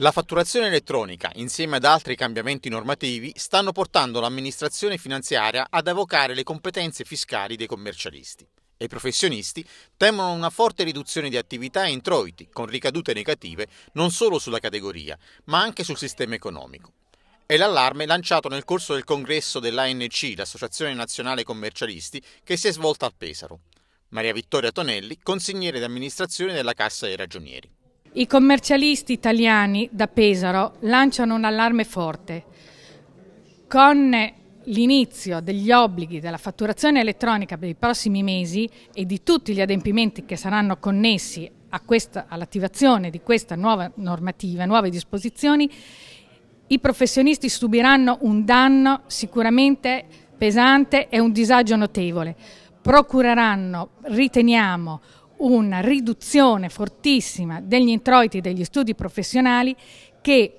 La fatturazione elettronica, insieme ad altri cambiamenti normativi, stanno portando l'amministrazione finanziaria ad evocare le competenze fiscali dei commercialisti. E i professionisti temono una forte riduzione di attività e introiti, con ricadute negative non solo sulla categoria, ma anche sul sistema economico. È l'allarme lanciato nel corso del congresso dell'ANC, l'Associazione Nazionale Commercialisti, che si è svolta a Pesaro. Maria Vittoria Tonelli, consigliere d'amministrazione della Cassa dei Ragionieri. I commercialisti italiani da Pesaro lanciano un allarme forte. Con l'inizio degli obblighi della fatturazione elettronica per i prossimi mesi e di tutti gli adempimenti che saranno connessi questa, all'attivazione di questa nuova normativa, nuove disposizioni, i professionisti subiranno un danno sicuramente pesante e un disagio notevole. Procureranno, riteniamo, una riduzione fortissima degli introiti degli studi professionali che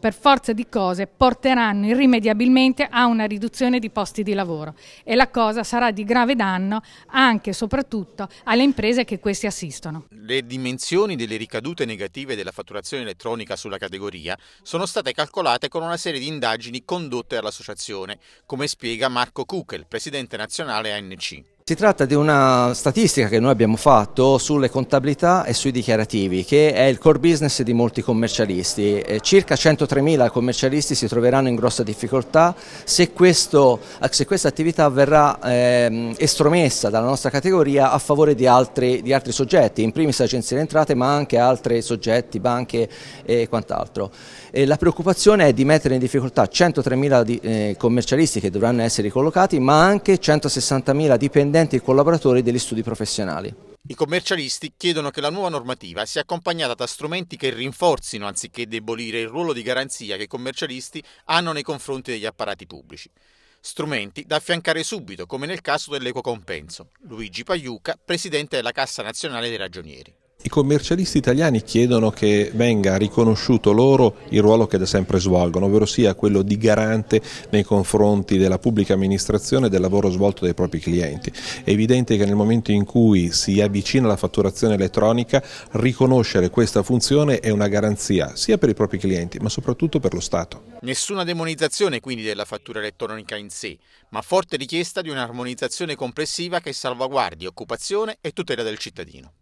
per forza di cose porteranno irrimediabilmente a una riduzione di posti di lavoro e la cosa sarà di grave danno anche e soprattutto alle imprese che questi assistono. Le dimensioni delle ricadute negative della fatturazione elettronica sulla categoria sono state calcolate con una serie di indagini condotte dall'associazione, come spiega Marco Kukel, presidente nazionale ANC. Si tratta di una statistica che noi abbiamo fatto sulle contabilità e sui dichiarativi, che è il core business di molti commercialisti. Eh, circa 103.000 commercialisti si troveranno in grossa difficoltà se, questo, se questa attività verrà eh, estromessa dalla nostra categoria a favore di altri, di altri soggetti, in primis agenzie di entrate ma anche altri soggetti, banche e quant'altro. Eh, la preoccupazione è di mettere in difficoltà 103.000 di, eh, commercialisti che dovranno essere ricollocati ma anche 160.000 dipendenti dipendenti e collaboratori degli studi professionali. I commercialisti chiedono che la nuova normativa sia accompagnata da strumenti che rinforzino anziché debolire il ruolo di garanzia che i commercialisti hanno nei confronti degli apparati pubblici. Strumenti da affiancare subito, come nel caso dell'eco compenso. Luigi Pagliuca, presidente della Cassa Nazionale dei Ragionieri. I commercialisti italiani chiedono che venga riconosciuto loro il ruolo che da sempre svolgono, ovvero sia quello di garante nei confronti della pubblica amministrazione e del lavoro svolto dai propri clienti. È evidente che nel momento in cui si avvicina la fatturazione elettronica, riconoscere questa funzione è una garanzia sia per i propri clienti ma soprattutto per lo Stato. Nessuna demonizzazione quindi della fattura elettronica in sé, ma forte richiesta di un'armonizzazione complessiva che salvaguardi occupazione e tutela del cittadino.